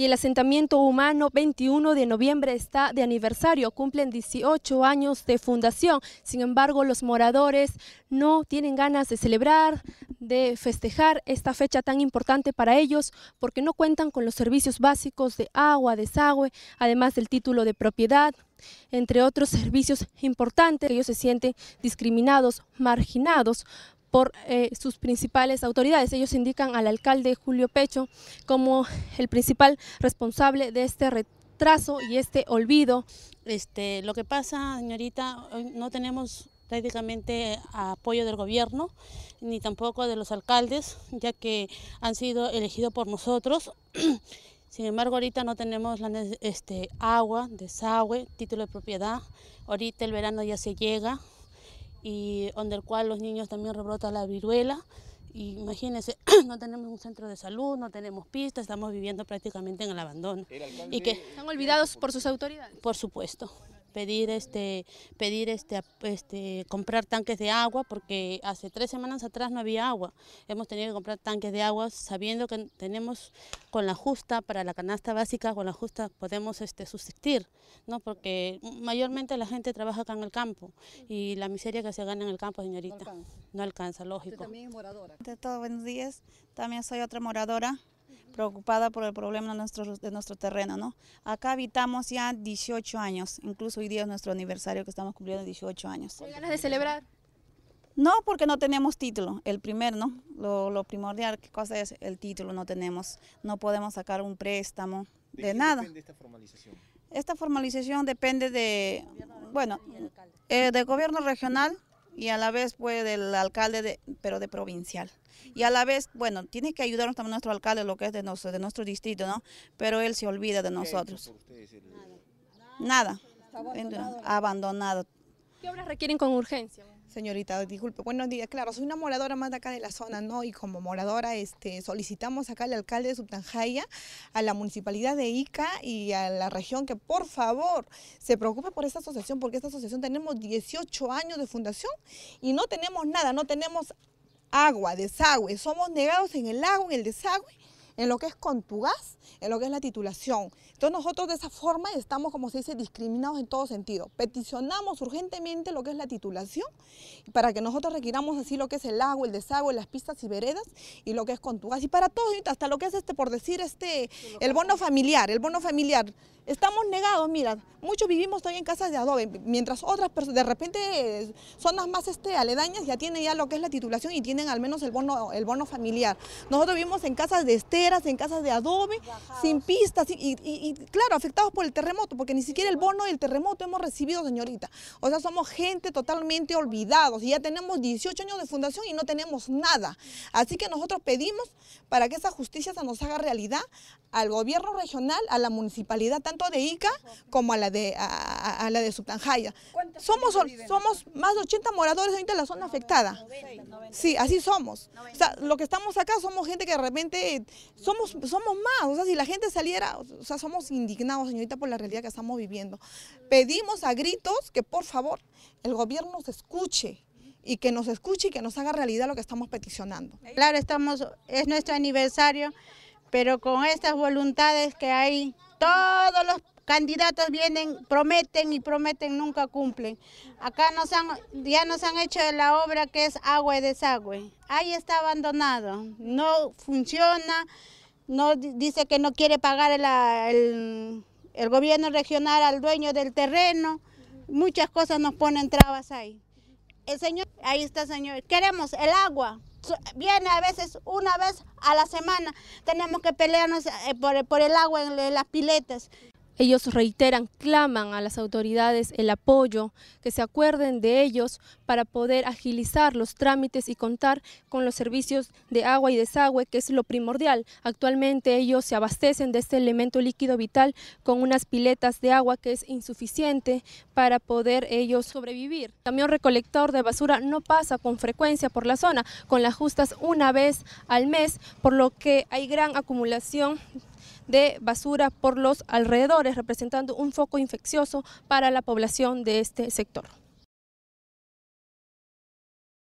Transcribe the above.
y el asentamiento humano 21 de noviembre está de aniversario, cumplen 18 años de fundación. Sin embargo, los moradores no tienen ganas de celebrar, de festejar esta fecha tan importante para ellos porque no cuentan con los servicios básicos de agua, desagüe, además del título de propiedad, entre otros servicios importantes. Ellos se sienten discriminados, marginados por eh, sus principales autoridades. Ellos indican al alcalde Julio Pecho como el principal responsable de este retraso y este olvido. Este, lo que pasa, señorita, no tenemos prácticamente apoyo del gobierno ni tampoco de los alcaldes, ya que han sido elegidos por nosotros. Sin embargo, ahorita no tenemos este, agua, desagüe, título de propiedad. Ahorita el verano ya se llega, y donde el cual los niños también rebrota la viruela. imagínense, no tenemos un centro de salud, no tenemos pistas, estamos viviendo prácticamente en el abandono. y que están olvidados por sus autoridades. Por supuesto pedir este pedir este este comprar tanques de agua porque hace tres semanas atrás no había agua hemos tenido que comprar tanques de agua sabiendo que tenemos con la justa para la canasta básica con la justa podemos este subsistir no porque mayormente la gente trabaja acá en el campo y la miseria que se gana en el campo señorita no alcanza, lógico también moradora de todos buenos días también soy otra moradora preocupada por el problema de nuestro, de nuestro terreno, ¿no? Acá habitamos ya 18 años, incluso hoy día es nuestro aniversario que estamos cumpliendo 18 años. ganas de celebrar? No, porque no tenemos título, el primer, ¿no? Lo, primordial, que cosa es el título? No tenemos, no podemos sacar un préstamo, de, nada. depende esta formalización? Esta formalización depende de, bueno, eh, del gobierno regional, y a la vez pues del alcalde, pero de provincial. Y a la vez, bueno, tiene que ayudarnos también nuestro alcalde, lo que es de, nuestro, de nuestro distrito, ¿no? Pero él se olvida de nosotros. Nada. abandonado. abandonado. ¿Qué obras requieren con urgencia? Señorita, disculpe, buenos días. Claro, soy una moradora más de acá de la zona, ¿no? Y como moradora este, solicitamos acá al alcalde de Subtanjaya, a la municipalidad de Ica y a la región que por favor se preocupe por esta asociación, porque esta asociación tenemos 18 años de fundación y no tenemos nada, no tenemos agua, desagüe, somos negados en el agua, en el desagüe en lo que es con en lo que es la titulación. Entonces nosotros de esa forma estamos, como se dice, discriminados en todo sentido. Peticionamos urgentemente lo que es la titulación para que nosotros requiramos así lo que es el agua, el desagüe, las pistas y veredas y lo que es con Y para todos, hasta lo que es este, por decir, este, el bono familiar, el bono familiar estamos negados, mira, muchos vivimos todavía en casas de adobe, mientras otras personas, de repente eh, zonas más este, aledañas ya tienen ya lo que es la titulación y tienen al menos el bono, el bono familiar. Nosotros vivimos en casas de esteras, en casas de adobe, sin pistas y, y, claro, afectados por el terremoto, porque ni siquiera el bono del terremoto hemos recibido, señorita. O sea, somos gente totalmente olvidados y ya tenemos 18 años de fundación y no tenemos nada. Así que nosotros pedimos para que esa justicia se nos haga realidad al gobierno regional, a la municipalidad, tanto de Ica como a la de, a, la de Subtanjaya. Somos, somos más de 80 moradores ahorita de la zona afectada. Sí, así somos. O sea, lo que estamos acá somos gente que de repente eh, somos, somos más. O sea, si la gente saliera, o sea, somos indignados, señorita, por la realidad que estamos viviendo. Pedimos a gritos que por favor el gobierno se escuche y que nos escuche y que nos haga realidad lo que estamos peticionando. Claro, estamos, es nuestro aniversario, pero con estas voluntades que hay todos los candidatos vienen, prometen y prometen, nunca cumplen. Acá han, ya nos han hecho la obra que es agua y desagüe. Ahí está abandonado, no funciona, no dice que no quiere pagar el, gobierno regional al dueño del terreno. Muchas cosas nos ponen trabas ahí. El señor, ahí está señor, queremos el agua, viene a veces una vez a la semana. Tenemos que pelearnos eh, por, el agua en las piletas. Ellos reiteran, claman a las autoridades el apoyo, que se acuerden de ellos para poder agilizar los trámites y contar con los servicios de agua y desagüe, que es lo primordial. Actualmente ellos se abastecen de este elemento líquido vital con unas piletas de agua que es insuficiente para poder ellos sobrevivir. El camión recolector de basura no pasa con frecuencia por la zona, con las justas una vez al mes, por lo que hay gran acumulación de basura por los alrededores, representando un foco infeccioso para la población de este sector.